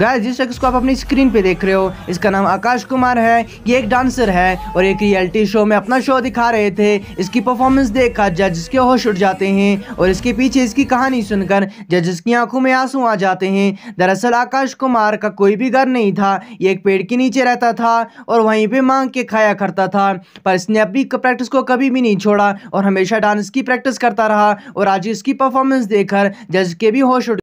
गाय जिस शख्स को आप अपनी स्क्रीन पे देख रहे हो इसका नाम आकाश कुमार है ये एक डांसर है और एक रियलिटी शो में अपना शो दिखा रहे थे इसकी परफॉर्मेंस देखकर जजेस के होश उठ जाते हैं और इसके पीछे इसकी कहानी सुनकर जजेस की आंखों में आंसू आ जाते हैं दरअसल आकाश कुमार का कोई भी घर नहीं था ये एक पेड़ के नीचे रहता था और वहीं पर मांग के खाया करता था पर इसने अपनी प्रैक्टिस को कभी भी नहीं छोड़ा और हमेशा डांस की प्रैक्टिस करता रहा और आज इसकी परफॉर्मेंस देखकर जज के भी होश उठ